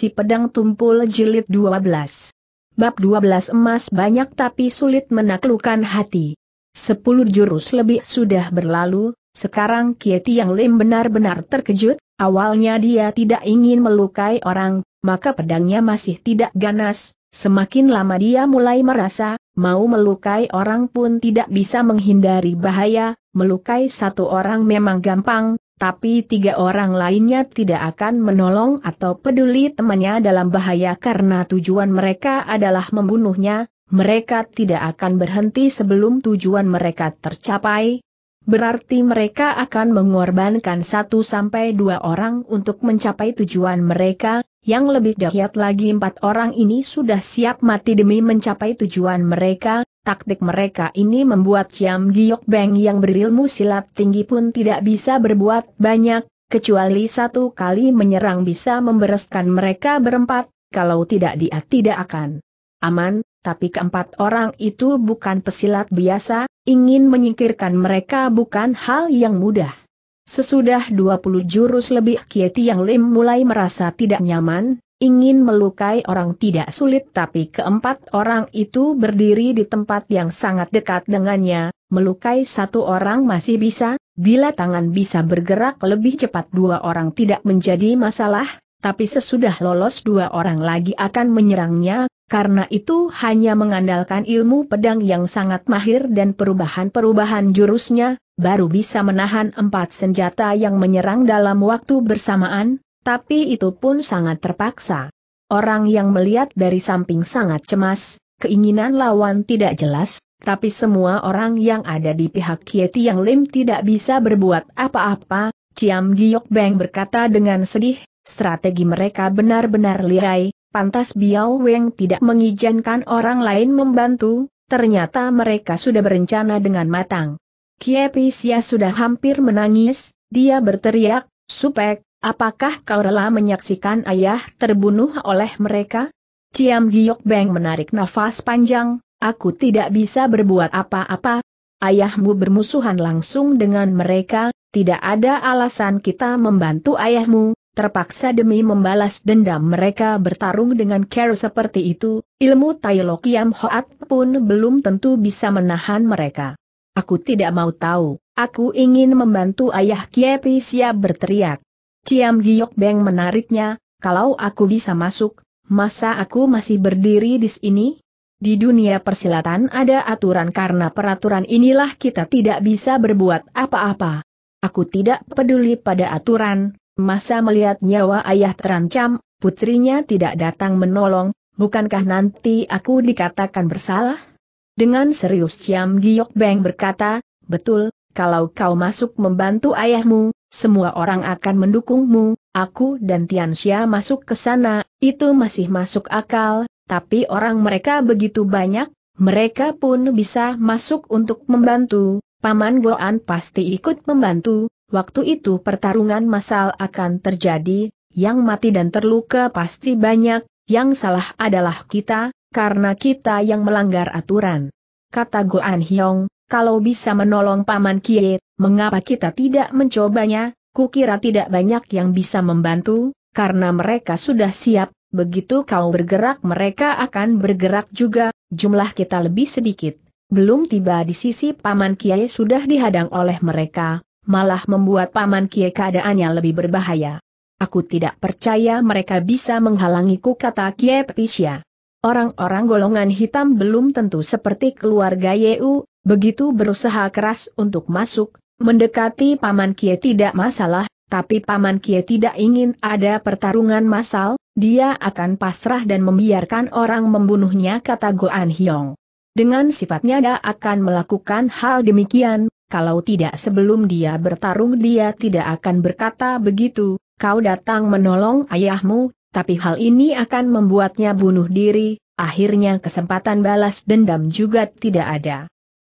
Si Pedang Tumpul Jilid 12 Bab 12 emas banyak tapi sulit menaklukkan hati. Sepuluh jurus lebih sudah berlalu, sekarang Kieti yang Lim benar-benar terkejut, awalnya dia tidak ingin melukai orang, maka pedangnya masih tidak ganas, semakin lama dia mulai merasa, mau melukai orang pun tidak bisa menghindari bahaya, melukai satu orang memang gampang, tapi tiga orang lainnya tidak akan menolong atau peduli temannya dalam bahaya karena tujuan mereka adalah membunuhnya, mereka tidak akan berhenti sebelum tujuan mereka tercapai. Berarti mereka akan mengorbankan satu sampai dua orang untuk mencapai tujuan mereka, yang lebih dahsyat lagi empat orang ini sudah siap mati demi mencapai tujuan mereka, taktik mereka ini membuat Jam Giok Beng yang berilmu silat tinggi pun tidak bisa berbuat banyak, kecuali satu kali menyerang bisa membereskan mereka berempat, kalau tidak dia tidak akan aman, tapi keempat orang itu bukan pesilat biasa, ingin menyingkirkan mereka bukan hal yang mudah. Sesudah 20 jurus lebih Kieti Yang Lim mulai merasa tidak nyaman, ingin melukai orang tidak sulit tapi keempat orang itu berdiri di tempat yang sangat dekat dengannya, melukai satu orang masih bisa, bila tangan bisa bergerak lebih cepat dua orang tidak menjadi masalah, tapi sesudah lolos dua orang lagi akan menyerangnya, karena itu hanya mengandalkan ilmu pedang yang sangat mahir dan perubahan-perubahan jurusnya, baru bisa menahan empat senjata yang menyerang dalam waktu bersamaan, tapi itu pun sangat terpaksa. Orang yang melihat dari samping sangat cemas, keinginan lawan tidak jelas, tapi semua orang yang ada di pihak Kieti yang Lim tidak bisa berbuat apa-apa, Ciam Giok Beng berkata dengan sedih, strategi mereka benar-benar lihai, pantas Biao Weng tidak mengizinkan orang lain membantu, ternyata mereka sudah berencana dengan matang. Sia sudah hampir menangis, dia berteriak, Supek, apakah kau rela menyaksikan ayah terbunuh oleh mereka? Ciam Giok Beng menarik nafas panjang, aku tidak bisa berbuat apa-apa. Ayahmu bermusuhan langsung dengan mereka, tidak ada alasan kita membantu ayahmu, terpaksa demi membalas dendam mereka bertarung dengan care seperti itu, ilmu Tai Lo Kiam Hoat pun belum tentu bisa menahan mereka. Aku tidak mau tahu, aku ingin membantu ayah Kiepi siap berteriak. Ciam Giok Beng menariknya, kalau aku bisa masuk, masa aku masih berdiri di sini? Di dunia persilatan ada aturan karena peraturan inilah kita tidak bisa berbuat apa-apa. Aku tidak peduli pada aturan, masa melihat nyawa ayah terancam, putrinya tidak datang menolong, bukankah nanti aku dikatakan bersalah? Dengan serius Ciam Giok Beng berkata, betul, kalau kau masuk membantu ayahmu, semua orang akan mendukungmu, aku dan Tianxia masuk ke sana, itu masih masuk akal, tapi orang mereka begitu banyak, mereka pun bisa masuk untuk membantu, Paman Goan pasti ikut membantu, waktu itu pertarungan massal akan terjadi, yang mati dan terluka pasti banyak, yang salah adalah kita, karena kita yang melanggar aturan. Kata Goan Hyong, kalau bisa menolong Paman Kie, mengapa kita tidak mencobanya, kukira tidak banyak yang bisa membantu, karena mereka sudah siap, begitu kau bergerak mereka akan bergerak juga, jumlah kita lebih sedikit. Belum tiba di sisi Paman Kiai sudah dihadang oleh mereka, malah membuat Paman Kiai keadaannya lebih berbahaya. Aku tidak percaya mereka bisa menghalangiku kata Kiai Pisya. Orang-orang golongan hitam belum tentu seperti keluarga Yeu, begitu berusaha keras untuk masuk, mendekati Paman Kie tidak masalah, tapi Paman Kie tidak ingin ada pertarungan massal, dia akan pasrah dan membiarkan orang membunuhnya kata Goan Hyong. Dengan sifatnya dia akan melakukan hal demikian, kalau tidak sebelum dia bertarung dia tidak akan berkata begitu, kau datang menolong ayahmu, tapi hal ini akan membuatnya bunuh diri, akhirnya kesempatan balas dendam juga tidak ada.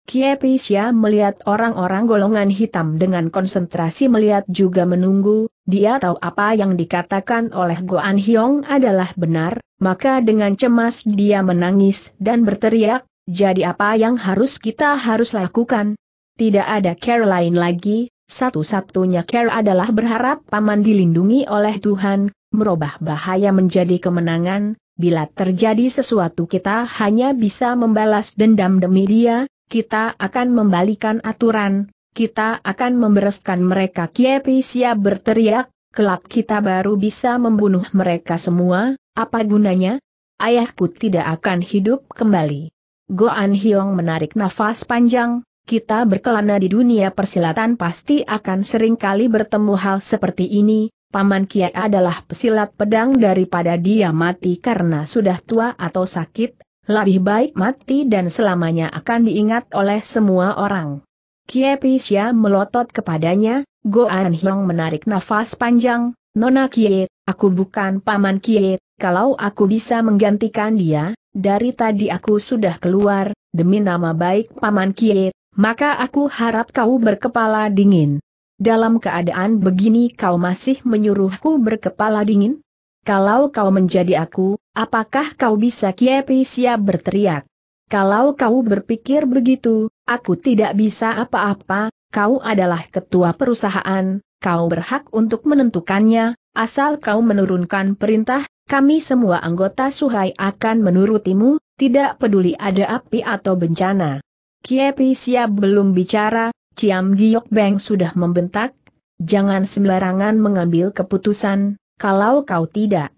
Kiepisya melihat orang-orang golongan hitam dengan konsentrasi melihat juga menunggu, dia tahu apa yang dikatakan oleh Goan Hyong adalah benar, maka dengan cemas dia menangis dan berteriak, jadi apa yang harus kita harus lakukan? Tidak ada care lain lagi, satu-satunya care adalah berharap paman dilindungi oleh Tuhan, merubah bahaya menjadi kemenangan, bila terjadi sesuatu kita hanya bisa membalas dendam demi dia, kita akan membalikan aturan, kita akan membereskan mereka Kiepi siap berteriak, kelak kita baru bisa membunuh mereka semua, apa gunanya? Ayahku tidak akan hidup kembali. Goan Hiong menarik nafas panjang, kita berkelana di dunia persilatan pasti akan sering kali bertemu hal seperti ini, Paman Kiai adalah pesilat pedang daripada dia mati karena sudah tua atau sakit, lebih baik mati dan selamanya akan diingat oleh semua orang. Kiai Pisya melotot kepadanya, Go An Hyong menarik nafas panjang, Nona Kiai, aku bukan Paman Kiai, kalau aku bisa menggantikan dia, dari tadi aku sudah keluar, demi nama baik Paman Kiai, maka aku harap kau berkepala dingin. Dalam keadaan begini kau masih menyuruhku berkepala dingin? Kalau kau menjadi aku, apakah kau bisa kiepi siap berteriak? Kalau kau berpikir begitu, aku tidak bisa apa-apa, kau adalah ketua perusahaan, kau berhak untuk menentukannya, asal kau menurunkan perintah, kami semua anggota Suhai akan menurutimu, tidak peduli ada api atau bencana. Kiepi siap belum bicara, Ciam Giok Beng sudah membentak, jangan sembarangan mengambil keputusan, kalau kau tidak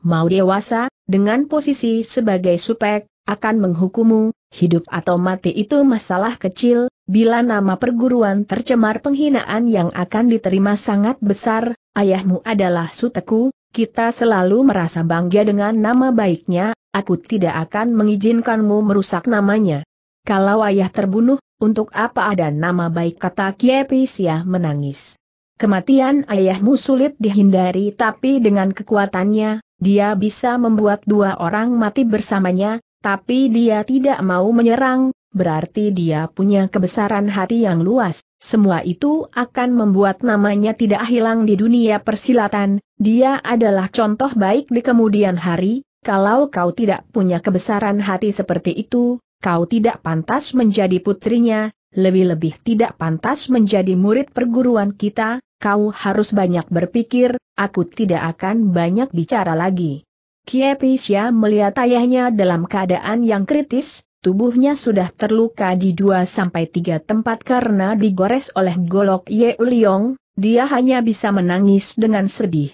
mau dewasa, dengan posisi sebagai supek, akan menghukumu, hidup atau mati itu masalah kecil, bila nama perguruan tercemar penghinaan yang akan diterima sangat besar, ayahmu adalah suteku, kita selalu merasa bangga dengan nama baiknya, aku tidak akan mengizinkanmu merusak namanya. Kalau ayah terbunuh, untuk apa ada nama baik kata Kiepisia menangis. Kematian ayahmu sulit dihindari tapi dengan kekuatannya, dia bisa membuat dua orang mati bersamanya, tapi dia tidak mau menyerang, berarti dia punya kebesaran hati yang luas, semua itu akan membuat namanya tidak hilang di dunia persilatan, dia adalah contoh baik di kemudian hari, kalau kau tidak punya kebesaran hati seperti itu, kau tidak pantas menjadi putrinya, lebih-lebih tidak pantas menjadi murid perguruan kita, kau harus banyak berpikir, aku tidak akan banyak bicara lagi. Kiepisya melihat ayahnya dalam keadaan yang kritis, tubuhnya sudah terluka di dua sampai tiga tempat karena digores oleh golok Ye Uliong, dia hanya bisa menangis dengan sedih.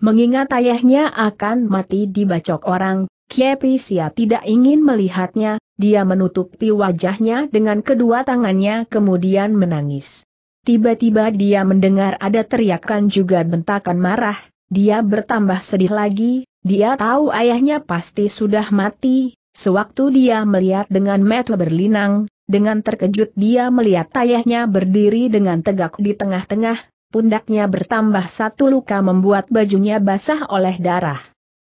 Mengingat ayahnya akan mati dibacok orang, Kiepisya tidak ingin melihatnya, dia menutupi wajahnya dengan kedua tangannya kemudian menangis. Tiba-tiba dia mendengar ada teriakan juga bentakan marah, dia bertambah sedih lagi, dia tahu ayahnya pasti sudah mati, sewaktu dia melihat dengan mata berlinang, dengan terkejut dia melihat ayahnya berdiri dengan tegak di tengah-tengah, pundaknya bertambah satu luka membuat bajunya basah oleh darah.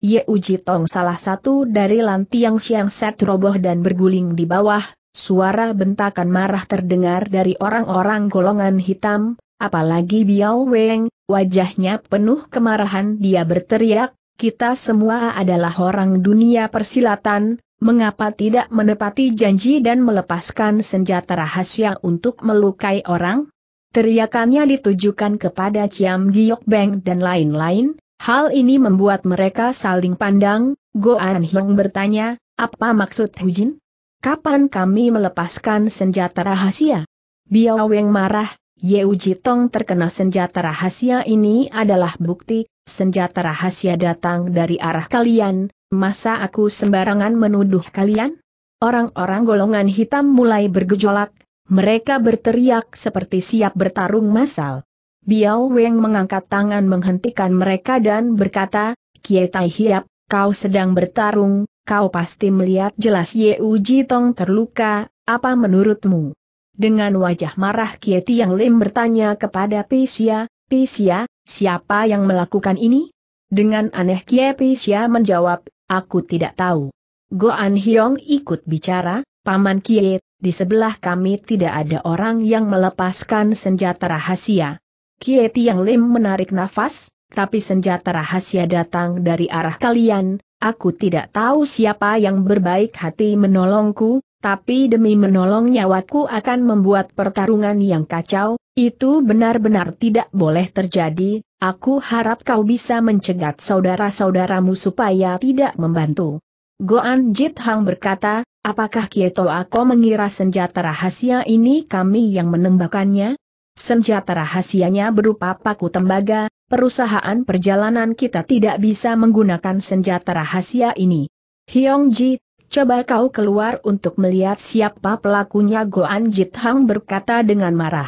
Ye Uji Tong salah satu dari lantiang siang set roboh dan berguling di bawah, suara bentakan marah terdengar dari orang-orang golongan hitam, apalagi Biao Weng, wajahnya penuh kemarahan dia berteriak, kita semua adalah orang dunia persilatan, mengapa tidak menepati janji dan melepaskan senjata rahasia untuk melukai orang? Teriakannya ditujukan kepada Ciam Giok Beng dan lain-lain, Hal ini membuat mereka saling pandang, Go Hyung bertanya, apa maksud Hu Jin? Kapan kami melepaskan senjata rahasia? Biao Weng marah, Yeu Jitong terkena senjata rahasia ini adalah bukti, senjata rahasia datang dari arah kalian, masa aku sembarangan menuduh kalian? Orang-orang golongan hitam mulai bergejolak, mereka berteriak seperti siap bertarung massal. Biao Weng mengangkat tangan menghentikan mereka dan berkata, Kie Tai Hiap, kau sedang bertarung, kau pasti melihat jelas Ye Uji Tong terluka, apa menurutmu? Dengan wajah marah Kie Tiang Lim bertanya kepada Pisia, Pisia, siapa yang melakukan ini? Dengan aneh Kie Pisia menjawab, aku tidak tahu. Go An Hyong ikut bicara, Paman Kie, di sebelah kami tidak ada orang yang melepaskan senjata rahasia. Kie yang Lim menarik nafas, tapi senjata rahasia datang dari arah kalian, aku tidak tahu siapa yang berbaik hati menolongku, tapi demi menolong nyawaku akan membuat pertarungan yang kacau, itu benar-benar tidak boleh terjadi, aku harap kau bisa mencegat saudara-saudaramu supaya tidak membantu. Goan Jit Hang berkata, apakah Kieto Ako mengira senjata rahasia ini kami yang menembakkannya? Senjata rahasianya berupa paku tembaga, perusahaan perjalanan kita tidak bisa menggunakan senjata rahasia ini. Hyong Ji, coba kau keluar untuk melihat siapa pelakunya Goan Jit Hang berkata dengan marah.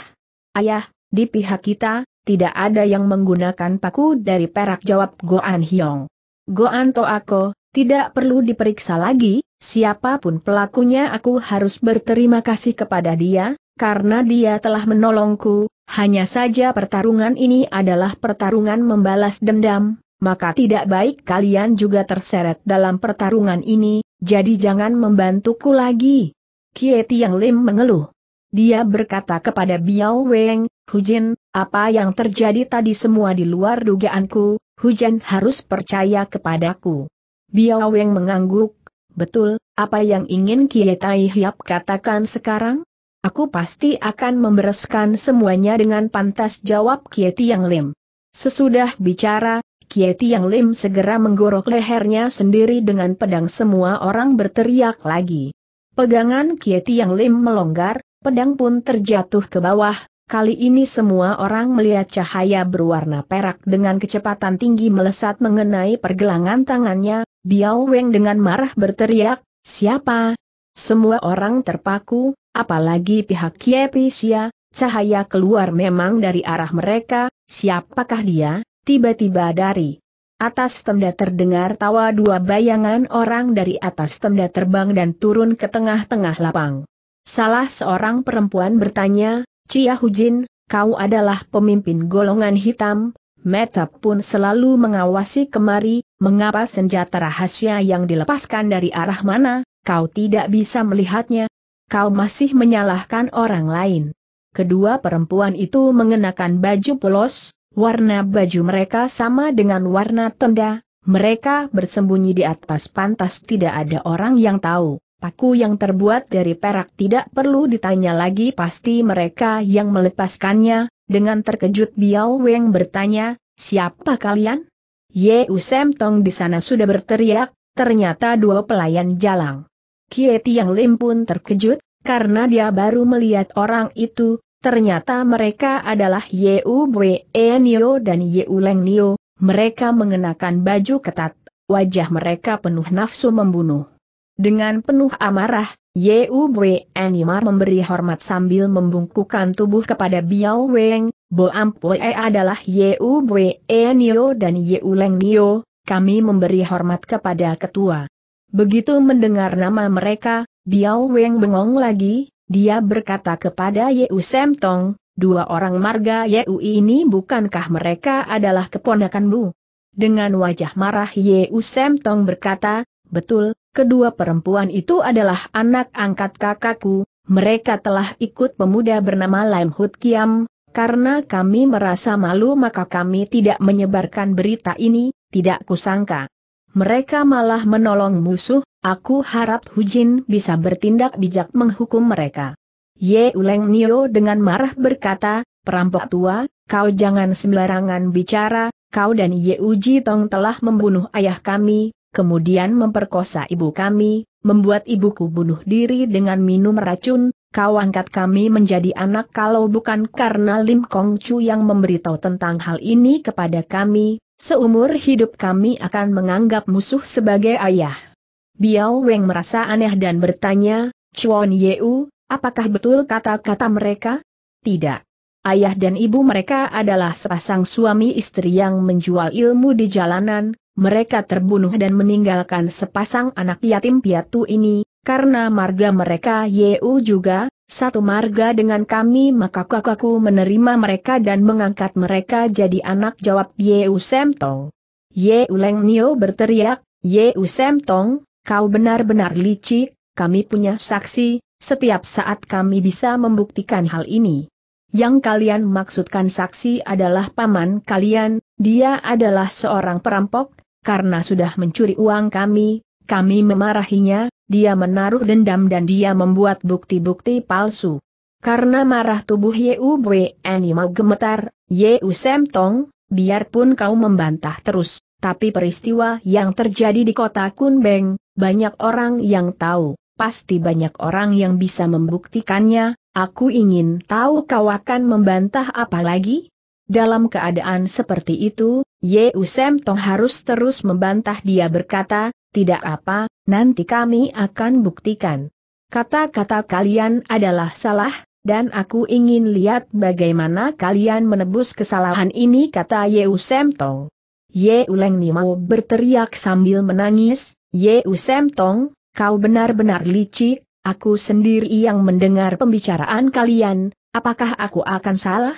Ayah, di pihak kita, tidak ada yang menggunakan paku dari perak jawab Goan Hyong. Goan Toako, tidak perlu diperiksa lagi, siapapun pelakunya aku harus berterima kasih kepada dia, karena dia telah menolongku, hanya saja pertarungan ini adalah pertarungan membalas dendam, maka tidak baik kalian juga terseret dalam pertarungan ini, jadi jangan membantuku lagi. Kie Tiang Lim mengeluh. Dia berkata kepada Biao Weng, Hujin, apa yang terjadi tadi semua di luar dugaanku, Hujan harus percaya kepadaku. Biao Weng mengangguk, betul, apa yang ingin Kie Tai Hiap katakan sekarang? Aku pasti akan membereskan semuanya dengan pantas jawab Kieti Yang Lim. Sesudah bicara, Kieti Yang Lim segera menggorok lehernya sendiri dengan pedang semua orang berteriak lagi. Pegangan Kieti Yang Lim melonggar, pedang pun terjatuh ke bawah, kali ini semua orang melihat cahaya berwarna perak dengan kecepatan tinggi melesat mengenai pergelangan tangannya, Biao Weng dengan marah berteriak, siapa? Semua orang terpaku, Apalagi pihak Kiepisia, cahaya keluar memang dari arah mereka, siapakah dia, tiba-tiba dari atas tenda terdengar tawa dua bayangan orang dari atas tenda terbang dan turun ke tengah-tengah lapang. Salah seorang perempuan bertanya, Cia Hujin, kau adalah pemimpin golongan hitam, Meta pun selalu mengawasi kemari, mengapa senjata rahasia yang dilepaskan dari arah mana, kau tidak bisa melihatnya, kau masih menyalahkan orang lain. Kedua perempuan itu mengenakan baju polos, warna baju mereka sama dengan warna tenda, mereka bersembunyi di atas pantas tidak ada orang yang tahu. Paku yang terbuat dari perak tidak perlu ditanya lagi pasti mereka yang melepaskannya, dengan terkejut Biao Weng bertanya, siapa kalian? Ye Usem Tong di sana sudah berteriak, ternyata dua pelayan jalang. Kieti yang Lim pun terkejut, karena dia baru melihat orang itu, ternyata mereka adalah Yeu Bwe e Nio dan Yeu Leng Nio, mereka mengenakan baju ketat, wajah mereka penuh nafsu membunuh. Dengan penuh amarah, Yeu Bwe e Nio memberi hormat sambil membungkukan tubuh kepada Biao Weng, Bo Ampue adalah Yeu Bwe e Nio dan Yeu Leng Nio, kami memberi hormat kepada ketua. Begitu mendengar nama mereka, Biao Weng bengong lagi, dia berkata kepada Yeu Sem Tong, dua orang marga Yeu ini bukankah mereka adalah keponakanmu? Dengan wajah marah Yeu Sem Tong berkata, betul, kedua perempuan itu adalah anak angkat kakakku, mereka telah ikut pemuda bernama Lam Hut Kiam, karena kami merasa malu maka kami tidak menyebarkan berita ini, tidak kusangka mereka malah menolong musuh, aku harap Hujin bisa bertindak bijak menghukum mereka. Ye Uleng Nio dengan marah berkata, perampok tua, kau jangan sembarangan bicara, kau dan Ye Uji Tong telah membunuh ayah kami, kemudian memperkosa ibu kami, membuat ibuku bunuh diri dengan minum racun, kau angkat kami menjadi anak kalau bukan karena Lim Kong Chu yang memberitahu tentang hal ini kepada kami, Seumur hidup kami akan menganggap musuh sebagai ayah. Biao Weng merasa aneh dan bertanya, Chuan Yeu, apakah betul kata-kata mereka? Tidak. Ayah dan ibu mereka adalah sepasang suami istri yang menjual ilmu di jalanan, mereka terbunuh dan meninggalkan sepasang anak yatim piatu ini, karena marga mereka Yeu juga, satu marga dengan kami maka kakakku menerima mereka dan mengangkat mereka jadi anak jawab Yeu Semtong. Yeu Leng Nio berteriak, Yeu Semtong, kau benar-benar licik, kami punya saksi, setiap saat kami bisa membuktikan hal ini. Yang kalian maksudkan saksi adalah paman kalian, dia adalah seorang perampok, karena sudah mencuri uang kami, kami memarahinya, dia menaruh dendam dan dia membuat bukti-bukti palsu. Karena marah tubuh Yubweni mau gemetar, Sem Tong, biarpun kau membantah terus, tapi peristiwa yang terjadi di kota Kun Beng, banyak orang yang tahu, pasti banyak orang yang bisa membuktikannya, aku ingin tahu kau akan membantah apa lagi? Dalam keadaan seperti itu, Ye Usem Tong harus terus membantah dia berkata, tidak apa, nanti kami akan buktikan. Kata-kata kalian adalah salah, dan aku ingin lihat bagaimana kalian menebus kesalahan ini kata Yeu Semtong. Yeu Leng Nimo berteriak sambil menangis, Yeu Semtong, kau benar-benar licik, aku sendiri yang mendengar pembicaraan kalian, apakah aku akan salah?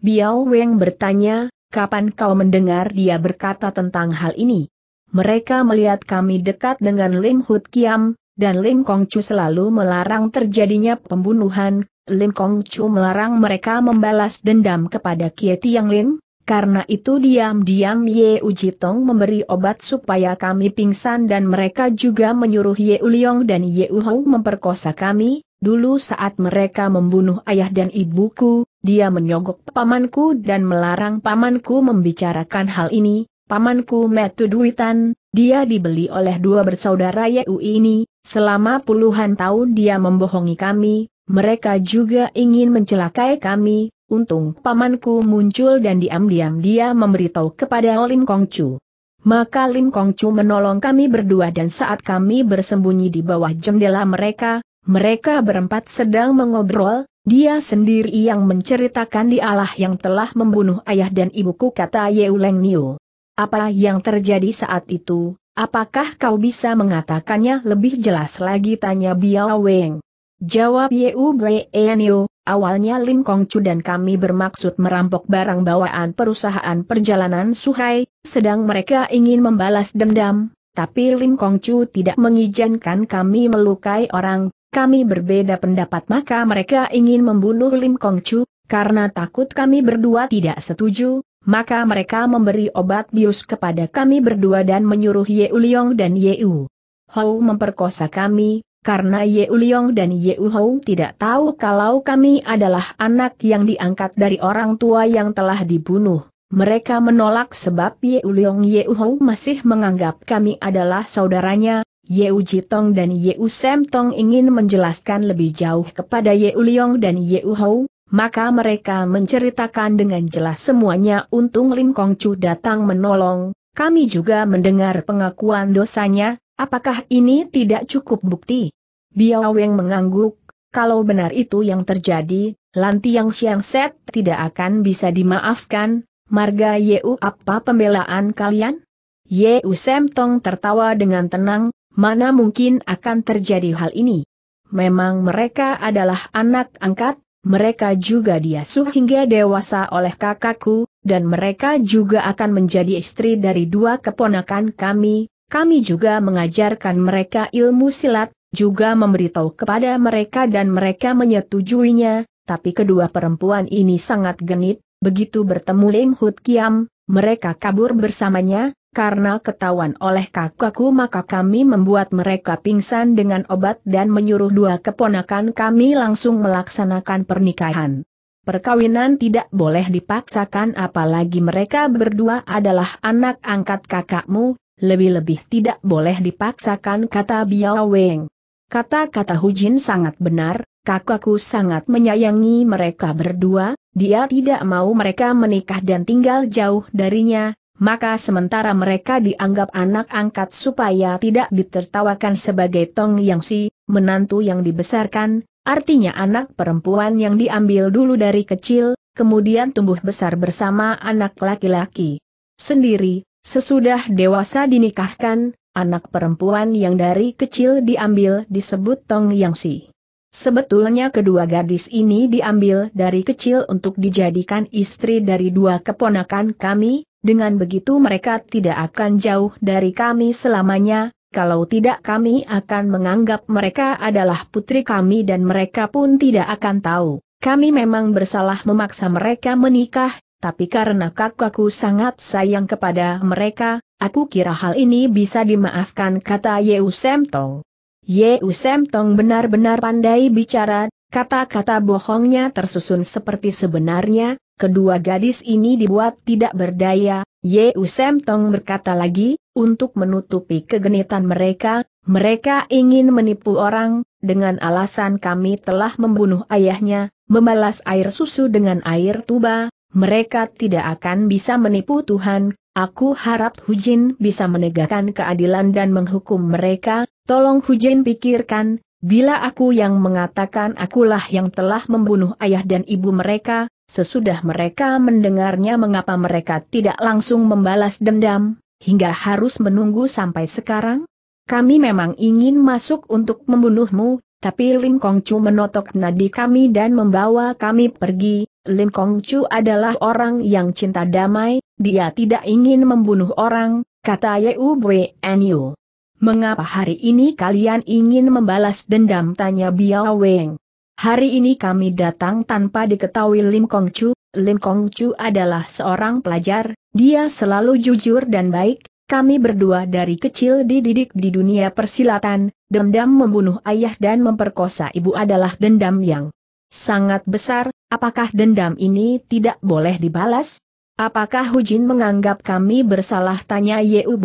Biao Weng bertanya, kapan kau mendengar dia berkata tentang hal ini? Mereka melihat kami dekat dengan Lim Hut Kiam, dan Lim Kong Chu selalu melarang terjadinya pembunuhan, Lim Kong Chu melarang mereka membalas dendam kepada Kie Tiang Lin, karena itu diam-diam Ye Uji memberi obat supaya kami pingsan dan mereka juga menyuruh Ye Uliong dan Ye Uhou memperkosa kami. Dulu saat mereka membunuh ayah dan ibuku, dia menyogok pamanku dan melarang pamanku membicarakan hal ini, pamanku metu duitan, dia dibeli oleh dua bersaudara Yeu ini, selama puluhan tahun dia membohongi kami, mereka juga ingin mencelakai kami, untung pamanku muncul dan diam-diam dia memberitahu kepada Lim Kong Chu. Maka Lim Kong Chu menolong kami berdua dan saat kami bersembunyi di bawah jendela mereka, mereka berempat sedang mengobrol, dia sendiri yang menceritakan dialah yang telah membunuh ayah dan ibuku kata Yeuleng Nio. Apa yang terjadi saat itu, apakah kau bisa mengatakannya lebih jelas lagi tanya Biao Weng. Jawab Yeu Breenio, awalnya Lim Kong Chu dan kami bermaksud merampok barang bawaan perusahaan perjalanan Suhai, sedang mereka ingin membalas dendam, tapi Lim Kong Chu tidak mengizinkan kami melukai orang, kami berbeda pendapat maka mereka ingin membunuh Lim Kong Chu, karena takut kami berdua tidak setuju, maka mereka memberi obat bius kepada kami berdua dan menyuruh Ye Uliong dan Ye U. Hou memperkosa kami, karena Ye Uliong dan Ye U Hou tidak tahu kalau kami adalah anak yang diangkat dari orang tua yang telah dibunuh. Mereka menolak sebab Ye Uliong Ye U Hou masih menganggap kami adalah saudaranya, Ye U Jitong dan Ye U Sem Tong ingin menjelaskan lebih jauh kepada Ye Uliong dan Ye U Hou, maka mereka menceritakan dengan jelas semuanya untung Lin Kong Chu datang menolong, kami juga mendengar pengakuan dosanya, apakah ini tidak cukup bukti? Biao Weng mengangguk, kalau benar itu yang terjadi, Lanti Yang Siang Set tidak akan bisa dimaafkan, Marga Yeu apa pembelaan kalian? Yeu Sem Tong tertawa dengan tenang, mana mungkin akan terjadi hal ini. Memang mereka adalah anak angkat, mereka juga diasuh hingga dewasa oleh kakakku, dan mereka juga akan menjadi istri dari dua keponakan kami. Kami juga mengajarkan mereka ilmu silat, juga memberitahu kepada mereka dan mereka menyetujuinya, tapi kedua perempuan ini sangat genit, begitu bertemu Lim Hut Kiam, mereka kabur bersamanya, karena ketahuan oleh kakakku maka kami membuat mereka pingsan dengan obat dan menyuruh dua keponakan kami langsung melaksanakan pernikahan. Perkawinan tidak boleh dipaksakan apalagi mereka berdua adalah anak angkat kakakmu, lebih-lebih tidak boleh dipaksakan kata Biao Weng. Kata-kata Hujin sangat benar, kakakku sangat menyayangi mereka berdua, dia tidak mau mereka menikah dan tinggal jauh darinya, maka sementara mereka dianggap anak angkat supaya tidak ditertawakan sebagai tong yang si, menantu yang dibesarkan, artinya anak perempuan yang diambil dulu dari kecil, kemudian tumbuh besar bersama anak laki-laki sendiri, sesudah dewasa dinikahkan, anak perempuan yang dari kecil diambil disebut tong yang si. Sebetulnya kedua gadis ini diambil dari kecil untuk dijadikan istri dari dua keponakan kami, dengan begitu mereka tidak akan jauh dari kami selamanya, kalau tidak kami akan menganggap mereka adalah putri kami dan mereka pun tidak akan tahu. Kami memang bersalah memaksa mereka menikah, tapi karena kakakku sangat sayang kepada mereka, aku kira hal ini bisa dimaafkan kata Yeu Semtong. Yeu Semtong benar-benar pandai bicara, kata-kata bohongnya tersusun seperti sebenarnya, kedua gadis ini dibuat tidak berdaya, Ye Usem Tong berkata lagi, untuk menutupi kegenitan mereka, mereka ingin menipu orang, dengan alasan kami telah membunuh ayahnya, membalas air susu dengan air tuba, mereka tidak akan bisa menipu Tuhan, aku harap Hujin bisa menegakkan keadilan dan menghukum mereka, tolong Hujin pikirkan, bila aku yang mengatakan akulah yang telah membunuh ayah dan ibu mereka, Sesudah mereka mendengarnya mengapa mereka tidak langsung membalas dendam, hingga harus menunggu sampai sekarang? Kami memang ingin masuk untuk membunuhmu, tapi Lim Kong Chu menotok nadi kami dan membawa kami pergi. Lim Kong Chu adalah orang yang cinta damai, dia tidak ingin membunuh orang, kata Yeu Bwe Enyu. Mengapa hari ini kalian ingin membalas dendam? Tanya Biao Weng. Hari ini kami datang tanpa diketahui Lim Kong Chu. Lim Kong Chu adalah seorang pelajar, dia selalu jujur dan baik. Kami berdua dari kecil dididik di dunia persilatan, dendam membunuh ayah dan memperkosa ibu adalah dendam yang sangat besar, apakah dendam ini tidak boleh dibalas? Apakah Hujin menganggap kami bersalah tanya Yu?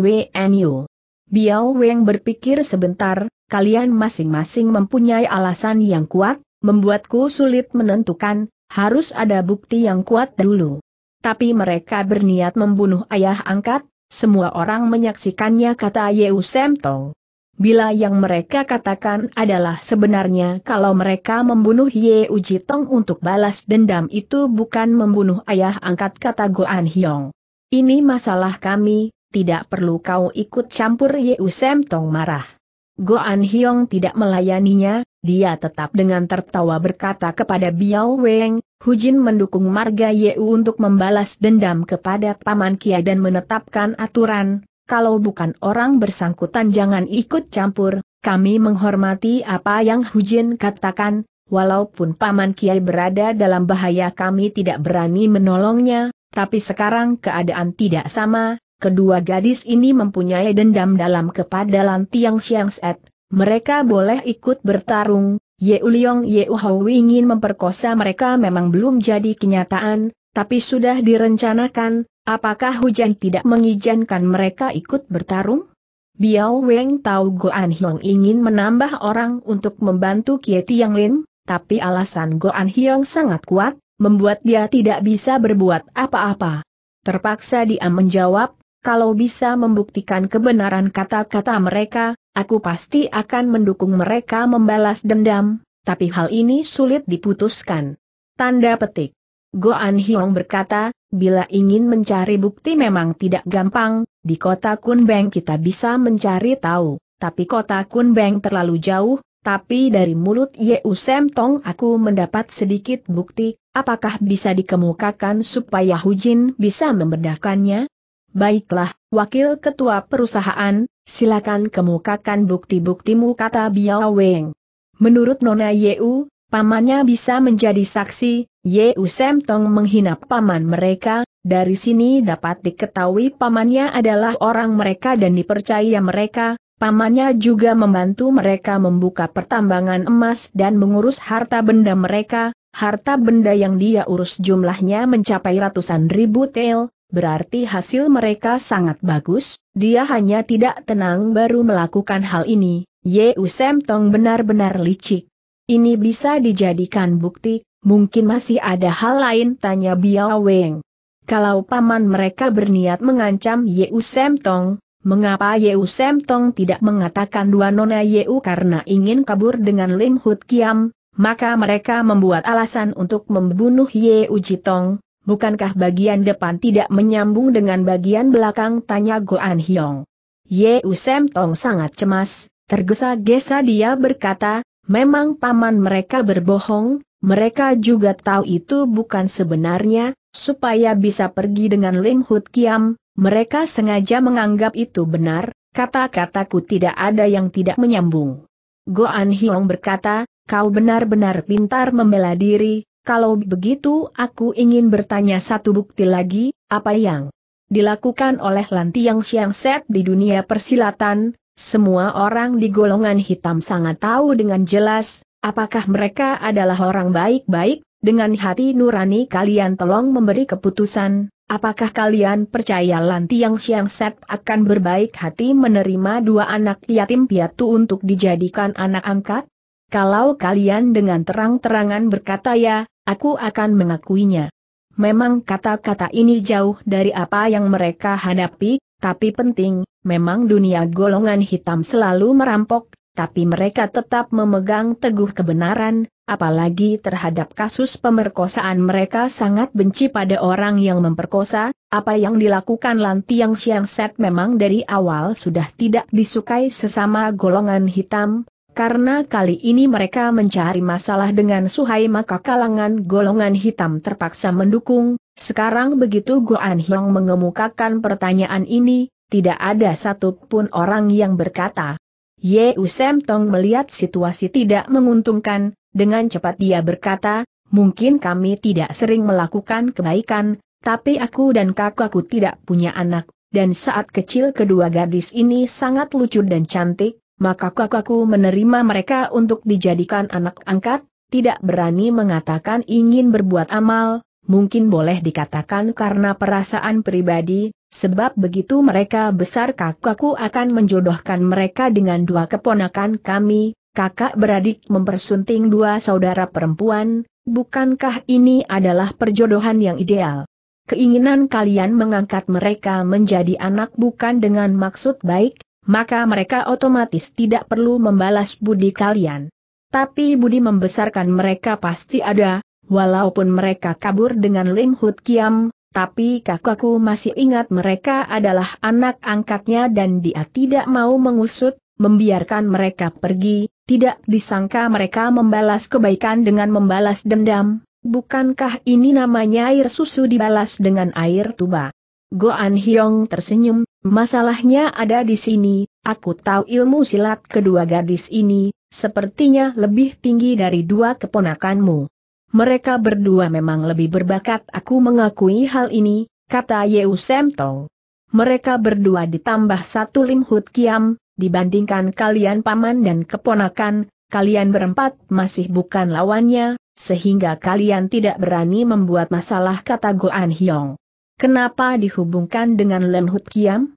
Biao Weng berpikir sebentar, kalian masing-masing mempunyai alasan yang kuat, membuatku sulit menentukan, harus ada bukti yang kuat dulu. Tapi mereka berniat membunuh ayah angkat, semua orang menyaksikannya kata Yeu Semtong. Bila yang mereka katakan adalah sebenarnya kalau mereka membunuh Ye Ujitong untuk balas dendam itu bukan membunuh ayah angkat kata Goan Hyong. Ini masalah kami, tidak perlu kau ikut campur Ye Usemtong marah. Goan Hiong tidak melayaninya, dia tetap dengan tertawa berkata kepada Biao Weng, Hu Jin mendukung Marga Yeu untuk membalas dendam kepada Paman Kia dan menetapkan aturan, kalau bukan orang bersangkutan jangan ikut campur, kami menghormati apa yang Hu Jin katakan, walaupun Paman Kiai berada dalam bahaya kami tidak berani menolongnya, tapi sekarang keadaan tidak sama, kedua gadis ini mempunyai dendam dalam kepada Lan Tiang Set. mereka boleh ikut bertarung, Ye Uliong Ye Uhau ingin memperkosa mereka memang belum jadi kenyataan, tapi sudah direncanakan, apakah hujan tidak mengizinkan mereka ikut bertarung? Biao Weng tahu Goan Hiong ingin menambah orang untuk membantu Kie Tiang Lin, tapi alasan Goan Hiong sangat kuat, membuat dia tidak bisa berbuat apa-apa. Terpaksa dia menjawab, kalau bisa membuktikan kebenaran kata-kata mereka, aku pasti akan mendukung mereka membalas dendam, tapi hal ini sulit diputuskan. Tanda petik. Goan Hiong berkata, bila ingin mencari bukti memang tidak gampang, di kota Kunbeng kita bisa mencari tahu, tapi kota Kunbeng terlalu jauh, tapi dari mulut Yeu Sem Tong aku mendapat sedikit bukti, apakah bisa dikemukakan supaya Hu Jin bisa membedakannya? Baiklah, Wakil Ketua Perusahaan, silakan kemukakan bukti-buktimu kata Biao Weng. Menurut Nona Yeu, pamannya bisa menjadi saksi, Yeu Semtong menghina paman mereka, dari sini dapat diketahui pamannya adalah orang mereka dan dipercaya mereka, pamannya juga membantu mereka membuka pertambangan emas dan mengurus harta benda mereka, harta benda yang dia urus jumlahnya mencapai ratusan ribu tel, berarti hasil mereka sangat bagus, dia hanya tidak tenang baru melakukan hal ini, Ye Usem Tong benar-benar licik. Ini bisa dijadikan bukti, mungkin masih ada hal lain tanya Biao Weng. Kalau paman mereka berniat mengancam Ye Usem Tong, mengapa Ye Usem Tong tidak mengatakan dua nona U karena ingin kabur dengan Lim Hut Kiam, maka mereka membuat alasan untuk membunuh Yeu Jitong, bukankah bagian depan tidak menyambung dengan bagian belakang tanya Goan Hyong. Ye Usem Tong sangat cemas, tergesa-gesa dia berkata, memang paman mereka berbohong, mereka juga tahu itu bukan sebenarnya, supaya bisa pergi dengan Lim Hut Kiam, mereka sengaja menganggap itu benar, kata-kataku tidak ada yang tidak menyambung. Goan Hyong berkata, kau benar-benar pintar membela diri, kalau begitu aku ingin bertanya satu bukti lagi, apa yang dilakukan oleh Yang Lantiang Set di dunia persilatan, semua orang di golongan hitam sangat tahu dengan jelas, apakah mereka adalah orang baik-baik, dengan hati nurani kalian tolong memberi keputusan, apakah kalian percaya Yang Lantiang Set akan berbaik hati menerima dua anak yatim piatu untuk dijadikan anak angkat? Kalau kalian dengan terang-terangan berkata ya, aku akan mengakuinya. Memang kata-kata ini jauh dari apa yang mereka hadapi, tapi penting, memang dunia golongan hitam selalu merampok, tapi mereka tetap memegang teguh kebenaran, apalagi terhadap kasus pemerkosaan mereka sangat benci pada orang yang memperkosa, apa yang dilakukan Lantiang Siang Set memang dari awal sudah tidak disukai sesama golongan hitam, karena kali ini mereka mencari masalah dengan Suhai maka kalangan golongan hitam terpaksa mendukung, sekarang begitu Goan Hyong mengemukakan pertanyaan ini, tidak ada satupun orang yang berkata. Ye Usem Tong melihat situasi tidak menguntungkan, dengan cepat dia berkata, mungkin kami tidak sering melakukan kebaikan, tapi aku dan kakakku tidak punya anak, dan saat kecil kedua gadis ini sangat lucu dan cantik, maka kakakku menerima mereka untuk dijadikan anak angkat, tidak berani mengatakan ingin berbuat amal, mungkin boleh dikatakan karena perasaan pribadi, sebab begitu mereka besar kakakku akan menjodohkan mereka dengan dua keponakan kami, kakak beradik mempersunting dua saudara perempuan, bukankah ini adalah perjodohan yang ideal? Keinginan kalian mengangkat mereka menjadi anak bukan dengan maksud baik, maka mereka otomatis tidak perlu membalas budi kalian. Tapi budi membesarkan mereka pasti ada, walaupun mereka kabur dengan Lim Hut Kiam, tapi kakakku masih ingat mereka adalah anak angkatnya dan dia tidak mau mengusut, membiarkan mereka pergi, tidak disangka mereka membalas kebaikan dengan membalas dendam, bukankah ini namanya air susu dibalas dengan air tuba? Goan Hyong tersenyum, Masalahnya ada di sini, aku tahu ilmu silat kedua gadis ini, sepertinya lebih tinggi dari dua keponakanmu. Mereka berdua memang lebih berbakat aku mengakui hal ini, kata Yeu Semtong. Mereka berdua ditambah satu Lim Hut Kiam, dibandingkan kalian paman dan keponakan, kalian berempat masih bukan lawannya, sehingga kalian tidak berani membuat masalah kata Goan Hyong. Kenapa dihubungkan dengan Lim Hut Kiam?